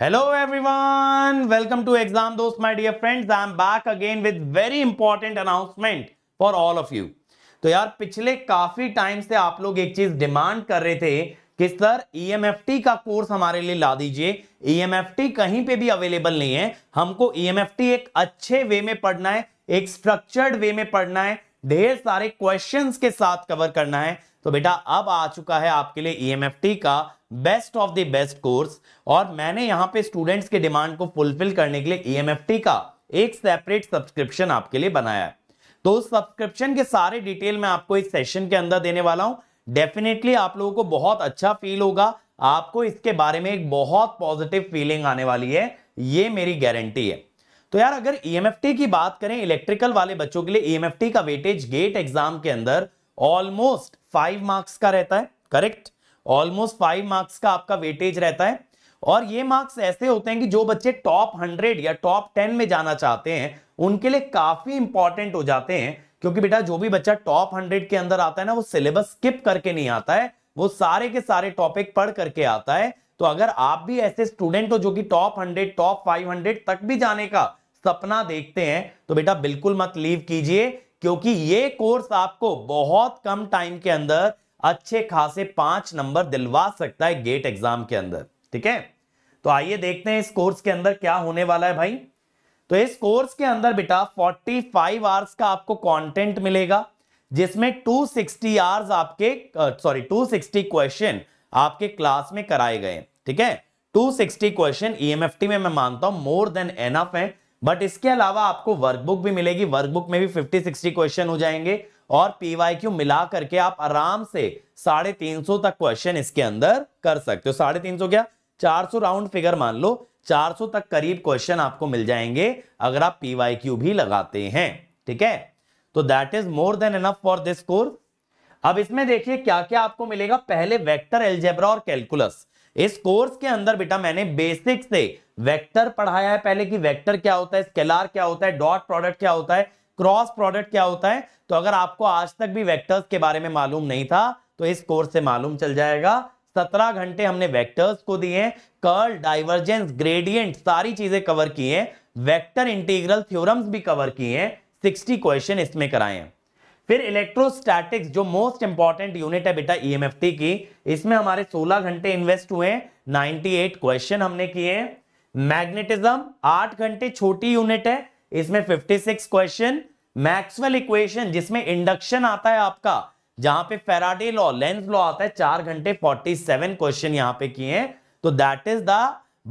hello everyone welcome to exam Dost my dear friends I am back again with very important announcement for all of you तो यार पिछले काफी time से आप लोग एक चीज डिमांड कर रहे थे कि सर ई e का कोर्स हमारे लिए ला दीजिए ई e कहीं पे भी अवेलेबल नहीं है हमको ई e एक अच्छे वे में पढ़ना है एक स्ट्रक्चर्ड वे में पढ़ना है ढेर सारे क्वेश्चंस के साथ कवर करना है तो बेटा अब आ चुका है आपके लिए ई e का best of the best course और मैंने यहाँ पे स्टूडेंट्स के डिमांड को फुलफिल करने के लिए ई e का एक सेपरेट सब्सक्रिप्शन आपके लिए बनाया है तो उस सब्सक्रिप्शन के सारे डिटेल मैं आपको इस सेशन के अंदर देने वाला हूँ डेफिनेटली आप लोगों को बहुत अच्छा फील होगा आपको इसके बारे में एक बहुत पॉजिटिव फीलिंग आने वाली है ये मेरी गारंटी है तो यार अगर ई e की बात करें इलेक्ट्रिकल वाले बच्चों के लिए ई का वेटेज गेट एग्जाम के अंदर ऑलमोस्ट फाइव मार्क्स का रहता है करेक्ट ऑलमोस्ट फाइव मार्क्स का आपका वेटेज रहता है और ये मार्क्स ऐसे होते हैं कि जो बच्चे टॉप हंड्रेड या टॉप टेन में जाना चाहते हैं उनके लिए काफी इंपॉर्टेंट हो जाते हैं क्योंकि बेटा जो भी बच्चा टॉप हंड्रेड के अंदर आता है ना वो सिलेबस स्किप करके नहीं आता है वो सारे के सारे टॉपिक पढ़ करके आता है तो अगर आप भी ऐसे स्टूडेंट हो जो कि टॉप हंड्रेड टॉप फाइव तक भी जाने का सपना देखते हैं तो बेटा बिल्कुल मत लीव कीजिए क्योंकि ये कोर्स आपको बहुत कम टाइम के अंदर अच्छे खासे पांच नंबर दिलवा सकता है गेट एग्जाम के अंदर ठीक है तो आइए देखते हैं इस कोर्स के अंदर क्या होने वाला है भाई तो इस कोर्स के अंदर बेटा 45 फाइव आवर्स का आपको कंटेंट मिलेगा जिसमें 260 सिक्सटी आवर्स आपके सॉरी टू सिक्सटी क्वेश्चन आपके क्लास में कराए गए ठीक है 260 क्वेश्चन ई में मैं मानता हूं मोर देन एनफ है बट इसके अलावा आपको वर्कबुक भी मिलेगी वर्कबुक में भी फिफ्टी सिक्सटी क्वेश्चन हो जाएंगे और पीवाईक्यू मिला करके आप आराम से साढ़े तीन सौ तक क्वेश्चन इसके अंदर कर सकते हो साढ़े तीन सौ क्या चार सौ राउंड फिगर मान लो चार सौ तक करीब क्वेश्चन आपको मिल जाएंगे अगर आप पीवाईक्यू भी लगाते हैं ठीक है तो that is more than enough for this course अब इसमें देखिए क्या क्या आपको मिलेगा पहले वेक्टर एल्जेब्रा और कैलकुलस इस कोर्स के अंदर बेटा मैंने बेसिक से वेक्टर पढ़ाया है पहले कि वेक्टर क्या होता है स्केलार क्या होता है डॉट प्रोडक्ट क्या होता है क्रॉस प्रोडक्ट क्या होता है तो अगर आपको आज तक भी वेक्टर्स के बारे में मालूम नहीं था तो इस कोर्स से मालूम चल जाएगा सत्रह घंटे हमने वेक्टर्स को दिए कर्ल डाइवर्जेंस ग्रेडियंट सारी चीजें कवर की है वेक्टर इंटीग्रल थ्योरम्स भी कवर किए हैं सिक्सटी क्वेश्चन इसमें कराए हैं फिर इलेक्ट्रोस्टैटिक्स जो मोस्ट इंपॉर्टेंट यूनिट है बेटा ईएमएफटी e की इसमें हमारे 16 घंटे इन्वेस्ट हुए 98 क्वेश्चन हमने किए मैग्नेटिज्म 8 घंटे छोटी यूनिट है इसमें 56 क्वेश्चन मैक्सवेल इक्वेशन जिसमें इंडक्शन आता है आपका जहां पे फेराडे लॉ लेंस लॉ आता है चार घंटे 47 क्वेश्चन यहां पे किए तो that is the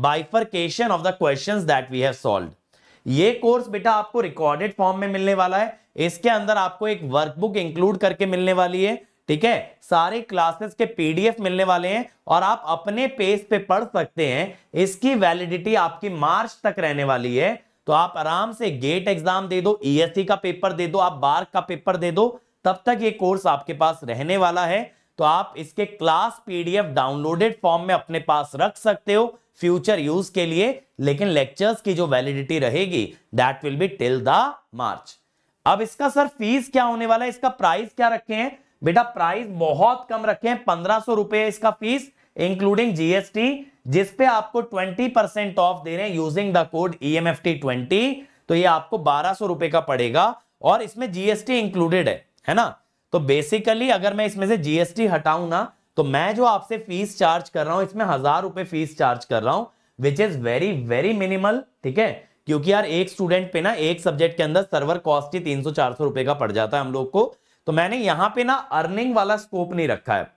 bifurcation of the question that we have solve ये कोर्स बेटा आपको रिकॉर्डेड फॉर्म में मिलने वाला है इसके अंदर आपको एक वर्कबुक इंक्लूड करके मिलने वाली है ठीक है सारे क्लासेस के पीडीएफ मिलने वाले हैं और आप अपने पेज पे पढ़ सकते हैं इसकी वैलिडिटी आपकी मार्च तक रहने वाली है तो आप आराम से गेट एग्जाम दे दो ई e का पेपर दे दो आप बार्क का पेपर दे दो तब तक ये कोर्स आपके पास रहने वाला है तो आप इसके क्लास पीडीएफ डाउनलोडेड फॉर्म में अपने पास रख सकते हो फ्यूचर यूज के लिए लेकिन लेक्चर्स की जो वैलिडिटी रहेगी that will be till the March अब इसका सर फीस क्या होने वाला है इसका प्राइस क्या रखे हैं बेटा प्राइस बहुत कम रखे हैं पंद्रह सौ रुपए इसका फीस इंक्लूडिंग जीएसटी जिसपे आपको ट्वेंटी परसेंट ऑफ दे रहे हैं using the code E M F T twenty तो ये आपको बारह सौ रुपए का पड़ेगा और इसमें जीएसटी इंक्लूडेड है है ना तो बेसिकली अगर मैं इसमें से जीएसटी हटाऊ ना तो मैं जो आपसे फीस चार्ज कर रहा हूं इसमें हजार रुपए फीस चार्ज कर रहा हूं which is very very minimal ठीक है क्योंकि यार एक स्टूडेंट पे ना एक सब्जेक्ट के अंदर सर्वर कॉस्ट ही तीन सौ चार सौ रुपए का पड़ जाता है हम लोग को तो मैंने यहाँ पे ना अर्निंग वाला स्कोप नहीं रखा है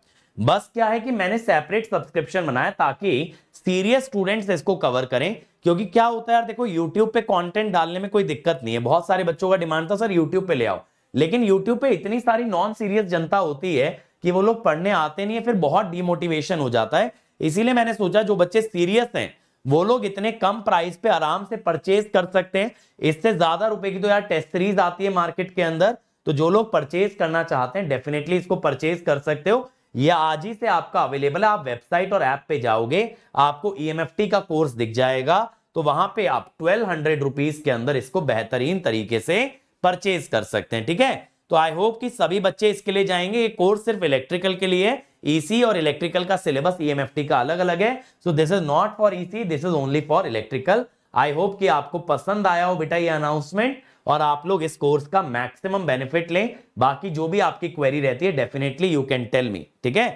बस क्या है कि मैंने सेपरेट सब्सक्रिप्शन बनाया ताकि सीरियस स्टूडेंट्स इसको कवर करें क्योंकि क्या होता है यार देखो यूट्यूब पे कॉन्टेंट डालने में कोई दिक्कत नहीं है बहुत सारे बच्चों का डिमांड था सर यूट्यूब पे ले आओ लेकिन यूट्यूब पे इतनी सारी नॉन सीरियस जनता होती है कि वो लोग पढ़ने आते नहीं है फिर बहुत डिमोटिवेशन हो जाता है इसीलिए मैंने सोचा जो बच्चे सीरियस हैं वो लोग इतने कम प्राइस पे आराम से परचेज कर सकते हैं इससे ज्यादा रुपए की तो यार टेस्ट सीरीज आती है मार्केट के अंदर तो जो लोग परचेज करना चाहते हैं डेफिनेटली इसको परचेज कर सकते हो ये आज ही से आपका अवेलेबल है आप वेबसाइट और ऐप पे जाओगे आपको ई e का कोर्स दिख जाएगा तो वहां पे आप ट्वेल्व हंड्रेड रुपीज के अंदर इसको बेहतरीन तरीके से परचेज कर सकते हैं ठीक है तो आई होप कि सभी बच्चे इसके लिए जाएंगे ये कोर्स सिर्फ इलेक्ट्रिकल के लिए है ईसी e और इलेक्ट्रिकल का सिलेबस ईएमएफटी e का अलग अलग है so this is not for EC this is only for electrical I hope कि आपको पसंद आया हो बेटा ये अनाउंसमेंट और आप लोग इस कोर्स का मैक्सिमम बेनिफिट लें बाकी जो भी आपकी क्वेरी रहती है definitely you can tell me ठीक है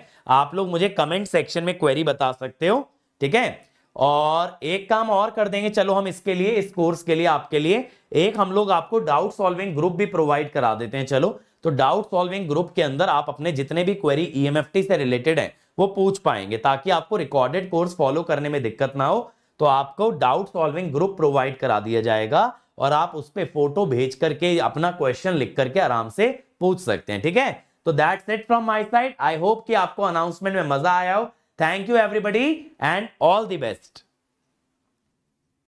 आप लोग मुझे कमेंट सेक्शन में क्वेरी बता सकते हो ठीक है और एक काम और कर देंगे चलो हम इसके लिए इस कोर्स के लिए आपके लिए एक हम लोग आपको डाउट सॉल्विंग ग्रुप भी प्रोवाइड करा देते हैं चलो तो डाउट सॉल्विंग ग्रुप के अंदर आप अपने जितने भी क्वेरी ई e से रिलेटेड हैं वो पूछ पाएंगे ताकि आपको रिकॉर्डेड कोर्स फॉलो करने में दिक्कत ना हो तो आपको डाउट सॉल्विंग ग्रुप प्रोवाइड करा दिया जाएगा और आप उस पर फोटो भेज करके अपना क्वेश्चन लिख करके आराम से पूछ सकते हैं ठीक है तो that's it from my side I hope कि आपको अनाउंसमेंट में मजा आया हो thank you everybody and all the best